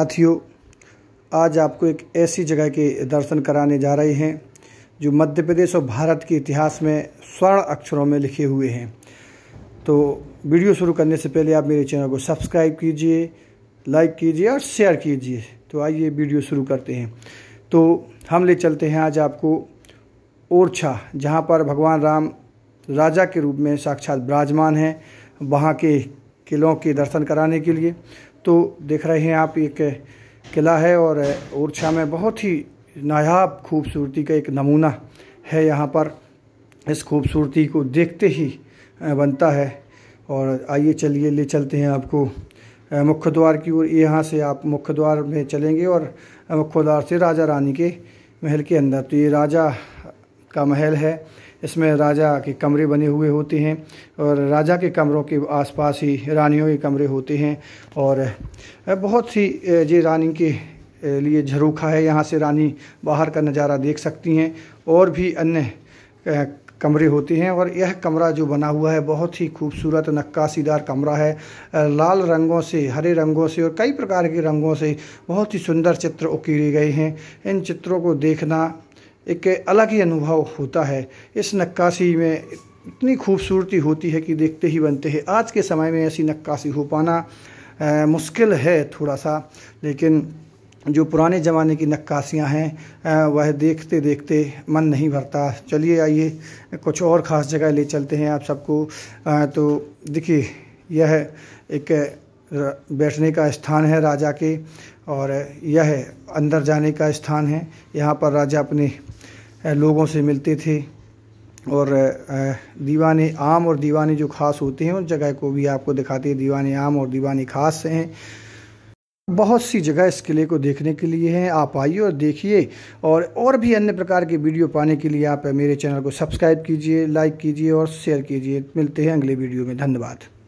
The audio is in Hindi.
साथियों आज आपको एक ऐसी जगह के दर्शन कराने जा रहे हैं जो मध्य प्रदेश और भारत के इतिहास में स्वर्ण अक्षरों में लिखे हुए हैं तो वीडियो शुरू करने से पहले आप मेरे चैनल को सब्सक्राइब कीजिए लाइक कीजिए और शेयर कीजिए तो आइए वीडियो शुरू करते हैं तो हम ले चलते हैं आज आपको ओरछा जहाँ पर भगवान राम राजा के रूप में साक्षात विराजमान हैं वहाँ के किलों के दर्शन कराने के लिए तो देख रहे हैं आप एक किला है और ओरछा में बहुत ही नायाब खूबसूरती का एक नमूना है यहाँ पर इस खूबसूरती को देखते ही बनता है और आइए चलिए ले चलते हैं आपको मुख्य द्वार की ओर यहाँ से आप मुख्य द्वार में चलेंगे और मुख्य द्वार से राजा रानी के महल के अंदर तो ये राजा का महल है इसमें राजा के कमरे बने हुए होते हैं और राजा के कमरों के आसपास ही रानियों के कमरे होते हैं और बहुत सी ये रानी के लिए झरूखा है यहाँ से रानी बाहर का नज़ारा देख सकती हैं और भी अन्य कमरे होते हैं और यह कमरा जो बना हुआ है बहुत ही खूबसूरत नक्काशीदार कमरा है लाल रंगों से हरे रंगों से और कई प्रकार के रंगों से बहुत ही सुंदर चित्र उकेरे गए हैं इन चित्रों को देखना एक अलग ही अनुभव होता है इस नक्काशी में इतनी खूबसूरती होती है कि देखते ही बनते हैं आज के समय में ऐसी नक्काशी हो पाना आ, मुश्किल है थोड़ा सा लेकिन जो पुराने ज़माने की नक्काशियाँ हैं वह देखते देखते मन नहीं भरता चलिए आइए कुछ और ख़ास जगह ले चलते हैं आप सबको तो देखिए यह एक बैठने का स्थान है राजा के और यह अंदर जाने का स्थान है यहाँ पर राजा अपने लोगों से मिलते थे और दीवाने आम और दीवाने जो ख़ास होते हैं उन जगह को भी आपको दिखाते हैं दीवाने आम और दीवाने ख़ास हैं बहुत सी जगह इस किले को देखने के लिए हैं आप आइए और देखिए और और भी अन्य प्रकार के वीडियो पाने के लिए आप मेरे चैनल को सब्सक्राइब कीजिए लाइक कीजिए और शेयर कीजिए मिलते हैं अगले वीडियो में धन्यवाद